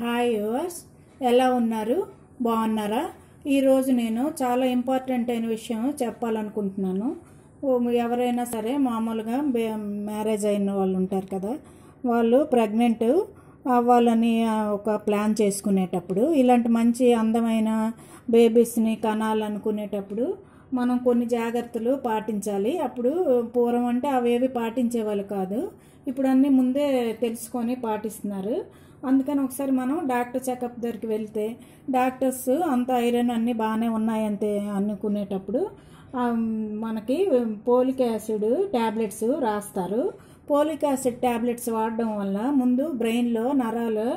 hi yours ఎలా ఉన్నారు బాగున్నారా ఈరోజు నేను చాలా ఇంపార్టెంట్ అయిన విషయం చెప్పాలనుకుంటున్నాను ఎవరైనా సరే మామూలుగా మ్యారేజ్ అయిన వాళ్ళు ఉంటారు కదా వాళ్ళు ప్రెగ్నెంట్ అవ్వాలని ఒక ప్లాన్ చేసుకునేటప్పుడు ఇలాంటి మంచి అందమైన బేబీస్ని కనాలనుకునేటప్పుడు మనం కొన్ని జాగ్రత్తలు పాటించాలి అప్పుడు పూర్వం అంటే అవేవి పాటించేవాళ్ళు కాదు ఇప్పుడు అన్నీ ముందే తెలుసుకొని పాటిస్తున్నారు అందుకని ఒకసారి మనం డాక్టర్ చెకప్ దగ్గరికి వెళ్తే డాక్టర్స్ అంత ఐరన్ అన్నీ బాగానే ఉన్నాయంతే అనుకునేటప్పుడు మనకి పోలిక్ యాసిడ్ ట్యాబ్లెట్స్ రాస్తారు పోలిక్ యాసిడ్ ట్యాబ్లెట్స్ వాడడం వల్ల ముందు బ్రెయిన్లో నరాలు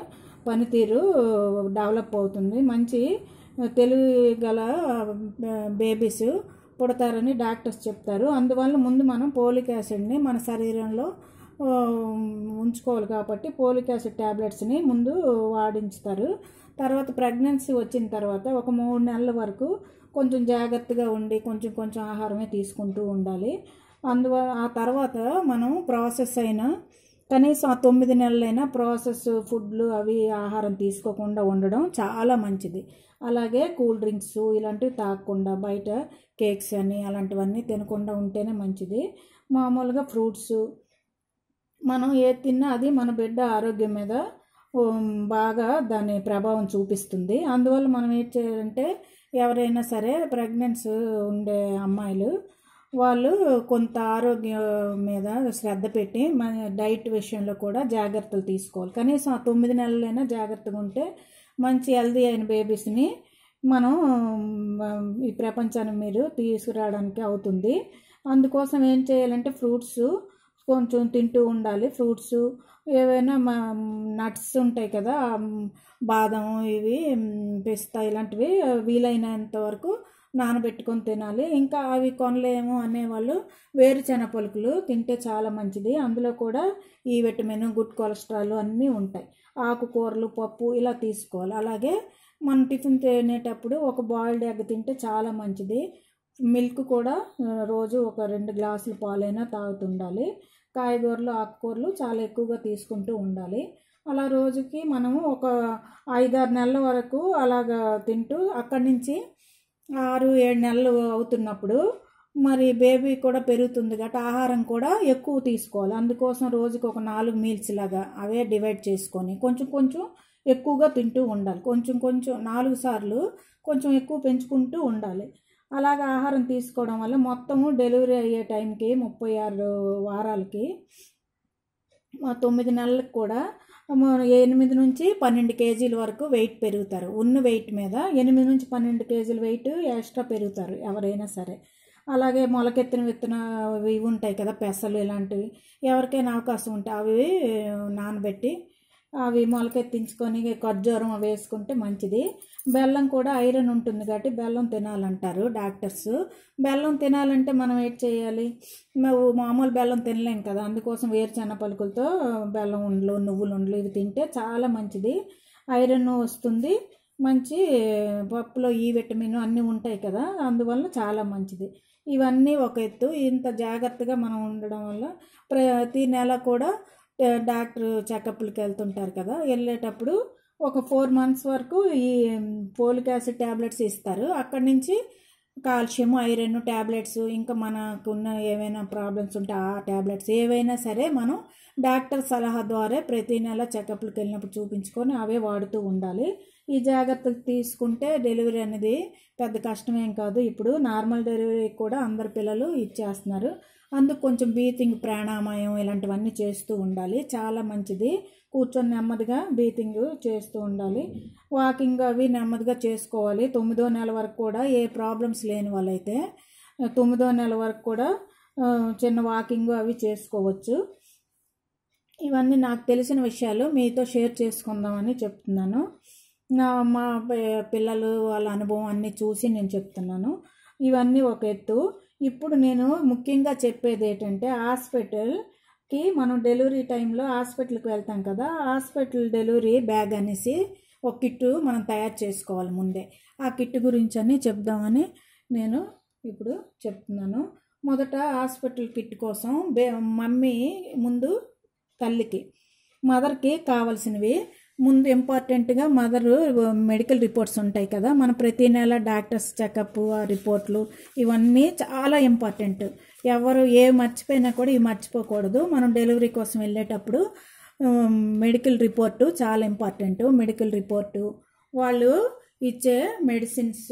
పనితీరు డెవలప్ అవుతుంది మంచి తెలివి గల బేబీస్ పుడతారని డాక్టర్స్ చెప్తారు అందువల్ల ముందు మనం పోలిక్ యాసిడ్ని మన శరీరంలో ఉంచుకోవాలి కాబట్టి పోలిక్ యాసిడ్ ట్యాబ్లెట్స్ని ముందు వాడించుతారు తర్వాత ప్రెగ్నెన్సీ వచ్చిన తర్వాత ఒక మూడు నెలల వరకు కొంచెం జాగ్రత్తగా ఉండి కొంచెం కొంచెం ఆహారమే తీసుకుంటూ ఉండాలి అందువల్ల ఆ తర్వాత మనం ప్రాసెస్ అయిన కనీసం ఆ తొమ్మిది నెలలైనా ప్రాసెస్ ఫుడ్లు అవి ఆహారం తీసుకోకుండా ఉండడం చాలా మంచిది అలాగే కూల్ డ్రింక్స్ ఇలాంటివి తాగకుండా బయట కేక్స్ అని అలాంటివన్నీ తినకుండా ఉంటేనే మంచిది మామూలుగా ఫ్రూట్స్ మనం ఏది తిన్నా అది మన బిడ్డ ఆరోగ్యం మీద బాగా దాని ప్రభావం చూపిస్తుంది అందువల్ల మనం ఏం చేయాలంటే ఎవరైనా సరే ప్రెగ్నెన్స్ ఉండే అమ్మాయిలు వాళ్ళు కొంత ఆరోగ్యం మీద శ్రద్ధ పెట్టి మన డైట్ విషయంలో కూడా జాగ్రత్తలు తీసుకోవాలి కనీసం ఆ తొమ్మిది నెలలైనా జాగ్రత్తగా ఉంటే మంచి హెల్దీ అయిన బేబీస్ని మనం ఈ ప్రపంచాన్ని మీరు తీసుకురావడానికి అవుతుంది అందుకోసం ఏం చేయాలంటే ఫ్రూట్స్ కొంచెం తింటూ ఉండాలి ఫ్రూట్స్ ఏవైనా మా నట్స్ ఉంటాయి కదా బాదం ఇవి పిస్తా ఇలాంటివి వీలైనంత వరకు నానబెట్టుకొని తినాలి ఇంకా అవి కొనలేము అనేవాళ్ళు వేరుశెనగ పొలుకులు తింటే చాలా మంచిది అందులో కూడా ఈ విటమిన్ గుడ్ కొలెస్ట్రాల్ అన్నీ ఉంటాయి ఆకుకూరలు పప్పు ఇలా తీసుకోవాలి అలాగే మనం టిఫిన్ తినేటప్పుడు ఒక బాయిల్డ్ ఎగ్ తింటే చాలా మంచిది మిల్క్ కూడా రోజు ఒక రెండు గ్లాసులు పాలైనా తాగుతుండాలి కాయగూరలు ఆకుకూరలు చాలా ఎక్కువగా తీసుకుంటూ ఉండాలి అలా రోజుకి మనము ఒక ఐదారు నెలల వరకు అలాగ తింటూ అక్కడి నుంచి ఆరు ఏడు నెలలు అవుతున్నప్పుడు మరి బేబీ కూడా పెరుగుతుంది కాబట్టి ఆహారం కూడా ఎక్కువ తీసుకోవాలి అందుకోసం రోజుకి ఒక నాలుగు మీల్స్ లాగా అవే డివైడ్ చేసుకొని కొంచెం కొంచెం ఎక్కువగా తింటూ ఉండాలి కొంచెం కొంచెం నాలుగు సార్లు కొంచెం ఎక్కువ పెంచుకుంటూ ఉండాలి అలాగ ఆహారం తీసుకోవడం వల్ల మొత్తము డెలివరీ అయ్యే టైంకి ముప్పై ఆరు వారాలకి తొమ్మిది నెలలకు కూడా ఎనిమిది నుంచి పన్నెండు కేజీల వరకు వెయిట్ పెరుగుతారు ఉన్న వెయిట్ మీద ఎనిమిది నుంచి పన్నెండు కేజీల వెయిట్ ఎక్స్ట్రా పెరుగుతారు ఎవరైనా సరే అలాగే మొలకెత్తిన విత్తన ఇవి ఉంటాయి కదా పెసలు ఇలాంటివి ఎవరికైనా అవకాశం ఉంటే అవి నానబెట్టి అవి మొలకెత్తించుకొని ఖర్జూరం వేసుకుంటే మంచిది బెల్లం కూడా ఐరన్ ఉంటుంది కాబట్టి బెల్లం తినాలంటారు డాక్టర్స్ బెల్లం తినాలంటే మనం ఏం చేయాలి మామూలు బెల్లం తినలేం కదా అందుకోసం వేరుచెన్న పలుకులతో బెల్లం ఉండలు నువ్వులు ఉండలు ఇవి తింటే చాలా మంచిది ఐరన్ వస్తుంది మంచి పప్పులో ఈ విటమిన్ అన్నీ ఉంటాయి కదా అందువల్ల చాలా మంచిది ఇవన్నీ ఒక ఎత్తు ఇంత జాగ్రత్తగా మనం ఉండడం వల్ల ప్రతి నెల కూడా డాక్టర్ చెకప్లకి వెళ్తుంటారు కదా వెళ్ళేటప్పుడు ఒక ఫోర్ మంత్స్ వరకు ఈ ఫోలిక్ యాసిడ్ ట్యాబ్లెట్స్ ఇస్తారు అక్కడి నుంచి కాల్షియం ఐరన్ ట్యాబ్లెట్స్ ఇంకా మనకున్న ఏవైనా ప్రాబ్లమ్స్ ఉంటే ఆ ట్యాబ్లెట్స్ ఏవైనా సరే మనం డాక్టర్ సలహా ద్వారా ప్రతి నెల చెకప్లకి వెళ్ళినప్పుడు చూపించుకొని అవే వాడుతూ ఉండాలి ఈ జాగ్రత్తలు తీసుకుంటే డెలివరీ అనేది పెద్ద కష్టమేం కాదు ఇప్పుడు నార్మల్ డెలివరీ కూడా అందరు పిల్లలు ఇచ్చేస్తున్నారు అందుకు కొంచెం బీతింగ్ ప్రాణామాయం ఇలాంటివన్నీ చేస్తూ ఉండాలి చాలా మంచిది కూర్చొని నెమ్మదిగా బీతింగ్ చేస్తూ ఉండాలి వాకింగ్ అవి నెమ్మదిగా చేసుకోవాలి తొమ్మిదో నెల వరకు కూడా ఏ ప్రాబ్లమ్స్ లేని వాళ్ళైతే తొమ్మిదో నెల వరకు కూడా చిన్న వాకింగ్ అవి చేసుకోవచ్చు ఇవన్నీ నాకు తెలిసిన విషయాలు మీతో షేర్ చేసుకుందామని చెప్తున్నాను నా మా పిల్లలు వాళ్ళ అనుభవం అన్నీ చూసి నేను చెప్తున్నాను ఇవన్నీ ఒక ఎత్తు ఇప్పుడు నేను ముఖ్యంగా చెప్పేది ఏంటంటే హాస్పిటల్కి మనం డెలివరీ టైంలో హాస్పిటల్కి వెళ్తాం కదా హాస్పిటల్ డెలివరీ బ్యాగ్ అనేసి ఒక కిట్టు మనం తయారు చేసుకోవాలి ముందే ఆ కిట్టు గురించి అన్నీ చెప్దామని నేను ఇప్పుడు చెప్తున్నాను మొదట హాస్పిటల్ కిట్ కోసం బే మమ్మీ ముందు తల్లికి మదర్కి కావాల్సినవి ముందు ఇంపార్టెంట్గా మదరు మెడికల్ రిపోర్ట్స్ ఉంటాయి కదా మన ప్రతి నెల డాక్టర్స్ చెకప్ ఆ రిపోర్ట్లు ఇవన్నీ చాలా ఇంపార్టెంట్ ఎవరు ఏ మర్చిపోయినా కూడా ఇవి మర్చిపోకూడదు మనం డెలివరీ కోసం వెళ్ళేటప్పుడు మెడికల్ రిపోర్టు చాలా ఇంపార్టెంట్ మెడికల్ రిపోర్టు వాళ్ళు ఇచ్చే మెడిసిన్స్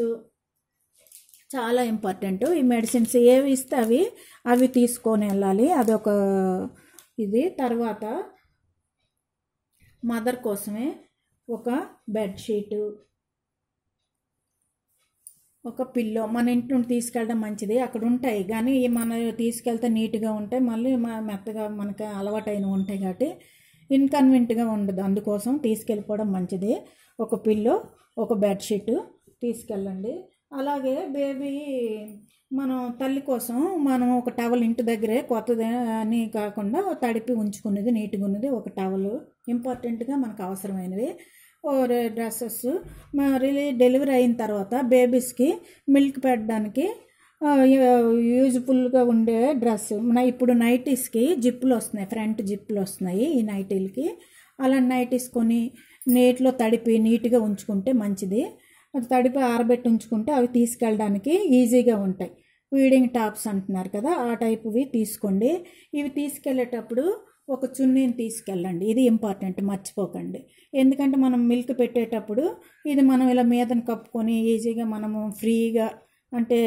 చాలా ఇంపార్టెంట్ ఈ మెడిసిన్స్ ఏవి ఇస్తే అవి అవి తీసుకొని వెళ్ళాలి అదొక ఇది తర్వాత మదర్ కోసమే ఒక బెడ్షీటు ఒక పిల్లో మన ఇంటి నుండి తీసుకెళ్ళడం మంచిది అక్కడ ఉంటాయి కానీ మనం తీసుకెళ్తే నీట్గా ఉంటాయి మళ్ళీ మెత్తగా మనకు అలవాటైనవి ఉంటాయి కాబట్టి ఇన్కన్వీనియంట్గా ఉండదు అందుకోసం తీసుకెళ్ళిపోవడం మంచిది ఒక పిల్లో ఒక బెడ్షీట్ తీసుకెళ్ళండి అలాగే బేబీ మనం తల్లి కోసం మనం ఒక టవల్ ఇంటి దగ్గరే కొత్తది అని కాకుండా తడిపి ఉంచుకున్నది నీట్గా ఉన్నది ఒక టవల్ ఇంపార్టెంట్గా మనకు అవసరమైనవి డ్రెస్సెస్ మరి డెలివరీ అయిన తర్వాత బేబీస్కి మిల్క్ పెట్టడానికి యూజ్ఫుల్గా ఉండే డ్రెస్ ఇప్పుడు నైటీస్కి జిప్పులు వస్తున్నాయి ఫ్రంట్ జిప్పులు వస్తున్నాయి ఈ నైటీలకి అలా నైటీస్ కొని నీటిలో తడిపి నీట్గా ఉంచుకుంటే మంచిది తడిపి ఆరబెట్టి ఉంచుకుంటే అవి తీసుకెళ్ళడానికి ఈజీగా ఉంటాయి వీడింగ్ టాప్స్ అంటున్నారు కదా ఆ టైప్వి తీసుకోండి ఇవి తీసుకెళ్ళేటప్పుడు ఒక చున్నీని తీసుకెళ్ళండి ఇది ఇంపార్టెంట్ మర్చిపోకండి ఎందుకంటే మనం మిల్క్ పెట్టేటప్పుడు ఇది మనం ఇలా మీదను కప్పుకొని ఈజీగా మనము ఫ్రీగా అంటే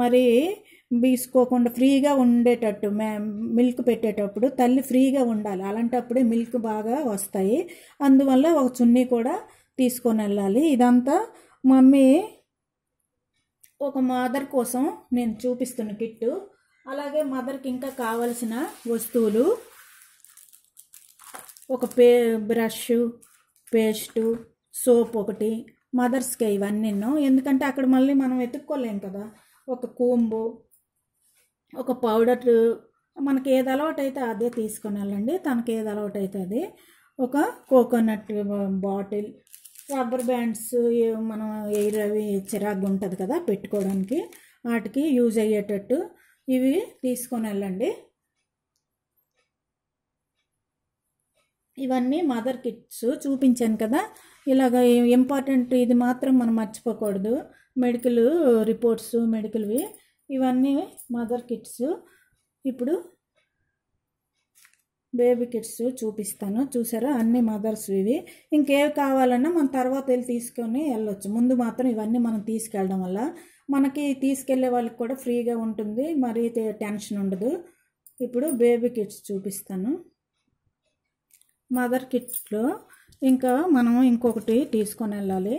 మరి బీసుకోకుండా ఫ్రీగా ఉండేటట్టు మే మిల్క్ పెట్టేటప్పుడు తల్లి ఫ్రీగా ఉండాలి అలాంటప్పుడే మిల్క్ బాగా వస్తాయి అందువల్ల ఒక చున్నీ కూడా తీసుకొని వెళ్ళాలి ఇదంతా మమ్మీ ఒక మదర్ కోసం నేను చూపిస్తున్న కిట్టు అలాగే మదర్కి ఇంకా కావలసిన వస్తువులు ఒక పే బ్రష్ పేస్టు సోప్ ఒకటి మదర్స్కే ఇవన్నీ ఎందుకంటే అక్కడ మళ్ళీ మనం వెతుక్కోలేం కదా ఒక కూంబు ఒక పౌడర్ మనకి ఏది అలవాటు అయితే అదే తీసుకొని వెళ్ళండి తనకి ఏది అలవాటు అయితే అది ఒక కోకోనట్ బాటిల్ రబ్బర్ బ్యాండ్స్ మనం ఎయిర్ అవి చిరాకు ఉంటుంది కదా పెట్టుకోవడానికి వాటికి యూజ్ అయ్యేటట్టు ఇవి తీసుకొని వెళ్ళండి ఇవన్నీ మదర్ కిట్స్ చూపించాను కదా ఇలాగ ఇంపార్టెంట్ ఇది మాత్రం మనం మర్చిపోకూడదు మెడికల్ రిపోర్ట్స్ మెడికల్వి ఇవన్నీ మదర్ కిట్స్ ఇప్పుడు బేబీ కిట్స్ చూపిస్తాను చూసారా అన్ని మదర్స్ ఇవి ఇంకేవి కావాలన్నా మనం తర్వాత వెళ్ళి తీసుకొని వెళ్ళొచ్చు ముందు మాత్రం ఇవన్నీ మనం తీసుకెళ్ళడం వల్ల మనకి తీసుకెళ్లే వాళ్ళకి కూడా ఫ్రీగా ఉంటుంది మరి టెన్షన్ ఉండదు ఇప్పుడు బేబీ కిట్స్ చూపిస్తాను మదర్ కిట్లో ఇంకా మనం ఇంకొకటి తీసుకొని వెళ్ళాలి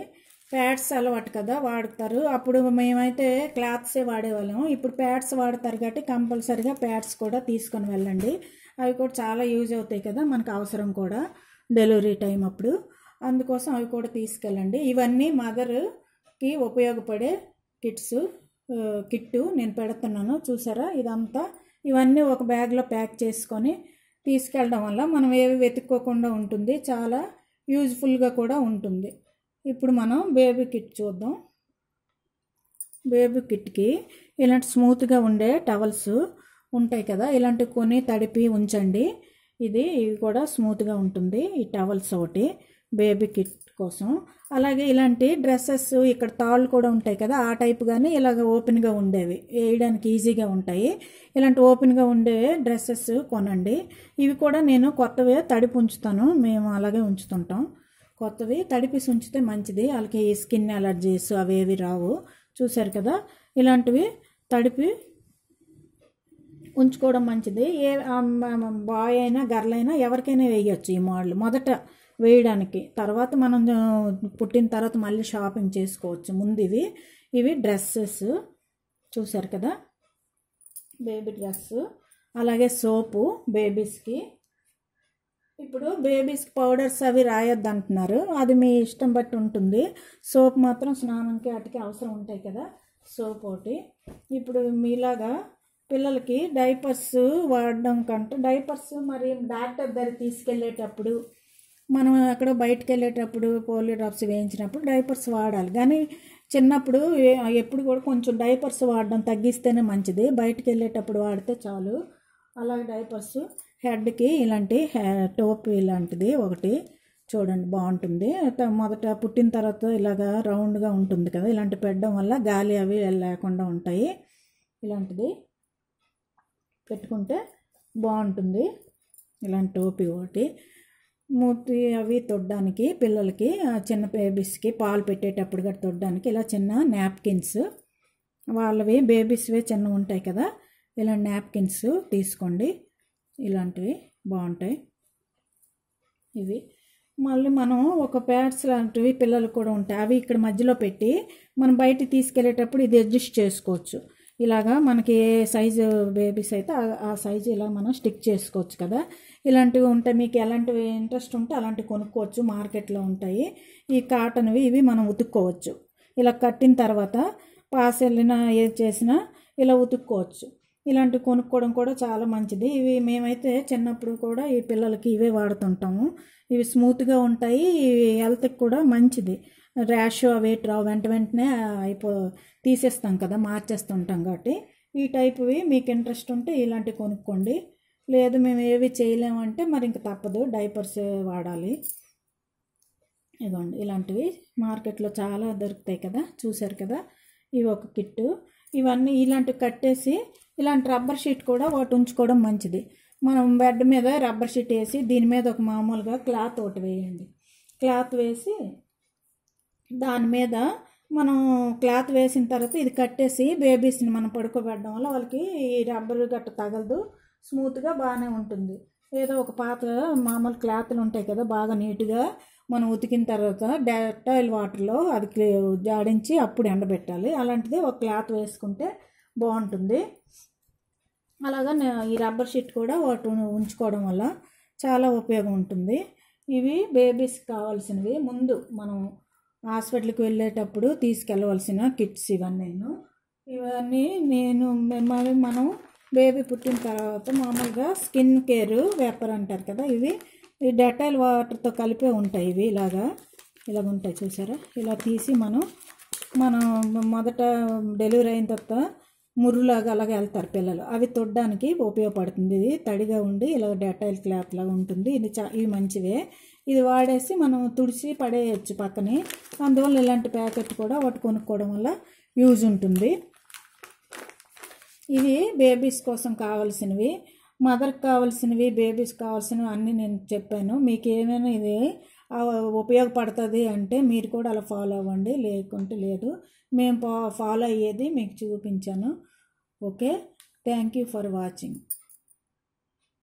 ప్యాడ్స్ అలవాటు కదా వాడతారు అప్పుడు మేమైతే క్లాత్సే వాడేవాళ్ళము ఇప్పుడు ప్యాడ్స్ వాడతారు కాబట్టి కంపల్సరిగా ప్యాడ్స్ కూడా తీసుకొని వెళ్ళండి అవి కూడా చాలా యూజ్ అవుతాయి కదా మనకు అవసరం కూడా డెలివరీ టైం అప్పుడు అందుకోసం అవి కూడా తీసుకెళ్ళండి ఇవన్నీ మదర్కి ఉపయోగపడే కిట్స్ కిట్టు నేను పెడుతున్నాను చూసారా ఇదంతా ఇవన్నీ ఒక బ్యాగ్లో ప్యాక్ చేసుకొని తీసుకెళ్ళడం వల్ల మనం ఏవి వెతుక్కోకుండా ఉంటుంది చాలా యూజ్ఫుల్గా కూడా ఉంటుంది ఇప్పుడు మనం బేబీ కిట్ చూద్దాం బేబీ కిట్కి ఇలాంటి స్మూత్గా ఉండే టవల్స్ ఉంటాయి కదా ఇలాంటి కొని తడిపి ఉంచండి ఇది ఇవి కూడా స్మూత్గా ఉంటుంది ఈ టవల్స్ ఒకటి బేబీ కిట్ కోసం అలాగే ఇలాంటి డ్రెస్సెస్ ఇక్కడ తాళ్ళు కూడా ఉంటాయి కదా ఆ టైప్ కానీ ఇలాగ ఓపెన్గా ఉండేవి వేయడానికి ఈజీగా ఉంటాయి ఇలాంటి ఓపెన్గా ఉండే డ్రెస్సెస్ కొనండి ఇవి కూడా నేను కొత్తవి తడిపి ఉంచుతాను మేము అలాగే ఉంచుతుంటాం కొత్తవి తడిపిసి ఉంచితే మంచిది వాళ్ళకి స్కిన్ అలర్జీస్ అవేవి రావు చూశారు కదా ఇలాంటివి తడిపి ఉంచుకోవడం మంచిది ఏ బాయ్ అయినా గర్ల్ అయినా ఎవరికైనా వేయచ్చు ఈ మోడల్ మొదట వేయడానికి తర్వాత మనం పుట్టిన తర్వాత మళ్ళీ షాపింగ్ చేసుకోవచ్చు ముందు ఇవి ఇవి డ్రెస్సెస్ చూసారు కదా బేబీ డ్రెస్ అలాగే సోపు బేబీస్కి ఇప్పుడు బేబీస్కి పౌడర్స్ అవి రాయొద్దు అంటున్నారు అది మీ ఇష్టం బట్టి ఉంటుంది సోప్ మాత్రం స్నానంకి అటుకే అవసరం ఉంటాయి కదా సోప్ ఒకటి ఇప్పుడు మీలాగా పిల్లలకి డైపర్స్ వాడడం కంటే డైపర్స్ మరి డాక్టర్ దగ్గర తీసుకెళ్ళేటప్పుడు మనం అక్కడ బయటకు వెళ్ళేటప్పుడు పోలియో డ్రాప్స్ వేయించినప్పుడు డైపర్స్ వాడాలి కానీ చిన్నప్పుడు ఎప్పుడు కూడా కొంచెం డైపర్స్ వాడడం తగ్గిస్తేనే మంచిది బయటకు వెళ్ళేటప్పుడు వాడితే చాలు అలాగే డైపర్స్ హెడ్కి ఇలాంటి హె టోపీ ఇలాంటిది ఒకటి చూడండి బాగుంటుంది మొదట పుట్టిన తర్వాత ఇలాగా రౌండ్గా ఉంటుంది కదా ఇలాంటి పెట్టడం వల్ల గాలి అవి లేకుండా ఉంటాయి ఇలాంటిది పెట్టుకుంటే బాగుంటుంది ఇలాంటి టోపీ ఒకటి మూతి అవి తొడ్డానికి పిల్లలకి చిన్న బేబీస్కి పాలు పెట్టేటప్పుడు కూడా తొడ్డానికి ఇలా చిన్న నాప్కిన్స్ వాళ్ళవి బేబీస్వే చిన్న ఉంటాయి కదా ఇలా నాప్కిన్స్ తీసుకోండి ఇలాంటివి బాగుంటాయి ఇవి మళ్ళీ మనం ఒక ప్యాడ్స్ లాంటివి పిల్లలు కూడా ఉంటాయి అవి ఇక్కడ మధ్యలో పెట్టి మనం బయటికి తీసుకెళ్ళేటప్పుడు ఇది అడ్జస్ట్ చేసుకోవచ్చు ఇలాగా మనకి ఏ సైజు బేబీస్ అయితే ఆ సైజు ఇలా మనం స్టిక్ చేసుకోవచ్చు కదా ఇలాంటివి ఉంటే మీకు ఎలాంటివి ఇంట్రెస్ట్ ఉంటే అలాంటివి కొనుక్కోవచ్చు మార్కెట్లో ఉంటాయి ఈ కాటన్వి ఇవి మనం ఉతుక్కోవచ్చు ఇలా కట్టిన తర్వాత పాస్ వెళ్ళిన ఏది చేసినా ఇలా ఉతుక్కోవచ్చు ఇలాంటివి కొనుక్కోవడం కూడా చాలా మంచిది ఇవి మేమైతే చిన్నప్పుడు కూడా ఈ పిల్లలకి ఇవే వాడుతుంటాము ఇవి స్మూత్గా ఉంటాయి హెల్త్కి కూడా మంచిది ర్యాష్ అవి వెంట వెంటనే అయిపో తీసేస్తాం కదా మార్చేస్తుంటాం కాబట్టి ఈ టైప్వి మీకు ఇంట్రెస్ట్ ఉంటే ఇలాంటివి కొనుక్కోండి లేదు మేము ఏవి చేయలేమంటే మరి ఇంక తప్పదు డైపర్స్ వాడాలి ఇదిగోండి ఇలాంటివి మార్కెట్లో చాలా దొరుకుతాయి కదా చూశారు కదా ఇవి ఒక కిట్టు ఇవన్నీ ఇలాంటివి కట్టేసి ఇలాంటి రబ్బర్ షీట్ కూడా ఒకటి ఉంచుకోవడం మంచిది మనం బెడ్ మీద రబ్బర్ షీట్ వేసి దీని మీద ఒక మామూలుగా క్లాత్ ఒకటి వేయండి క్లాత్ వేసి దాని మీద మనం క్లాత్ వేసిన తర్వాత ఇది కట్టేసి బేబీస్ని మనం పడుకోబెట్టడం వల్ల వాళ్ళకి ఈ రబ్బర్ గట్ట తగలదు స్మూత్గా బాగానే ఉంటుంది ఏదో ఒక పాత మామూలు క్లాత్లు ఉంటాయి కదా బాగా నీట్గా మనం ఉతికిన తర్వాత డెటాయిల్ వాటర్లో అది జాడించి అప్పుడు ఎండబెట్టాలి అలాంటిది ఒక క్లాత్ వేసుకుంటే బాగుంటుంది అలాగా ఈ రబ్బర్ షీట్ కూడా వాటి ఉంచుకోవడం వల్ల చాలా ఉపయోగం ఉంటుంది ఇవి బేబీస్ కావాల్సినవి ముందు మనం హాస్పిటల్కి వెళ్ళేటప్పుడు తీసుకెళ్ళవలసిన కిట్స్ ఇవన్నీ నేను ఇవన్నీ నేను మరి మనం బేబీ పుట్టిన తర్వాత మామూలుగా స్కిన్ కేర్ వేపర్ అంటారు కదా ఇవి ఈ డెటాల్ వాటర్తో కలిపే ఉంటాయి ఇవి ఇలాగా ఇలాగ ఉంటాయి చూసారా ఇలా తీసి మనం మనం మొదట డెలివరీ అయిన తర్వాత ముర్రులాగా అలాగే వెళ్తారు పిల్లలు అవి తొడ్డానికి ఉపయోగపడుతుంది ఇది తడిగా ఉండి ఇలా డెటాయిల్ క్లాత్ లాగా ఉంటుంది ఇది చా ఇవి మంచివే ఇది వాడేసి మనం తుడిచి పడేయచ్చు పక్కనే అందువల్ల ఇలాంటి ప్యాకెట్ కూడా ఒకటి కొనుక్కోవడం వల్ల యూజ్ ఉంటుంది ఇవి బేబీస్ కోసం కావలసినవి మదర్కి కావాల్సినవి బేబీస్ కావాల్సినవి అన్నీ నేను చెప్పాను మీకు ఏమైనా ఇది ఉపయోగపడుతుంది అంటే మీరు కూడా అలా ఫాలో అవ్వండి లేకుంటే లేదు మేము ఫాలో అయ్యేది మీకు చూపించాను okay thank you for watching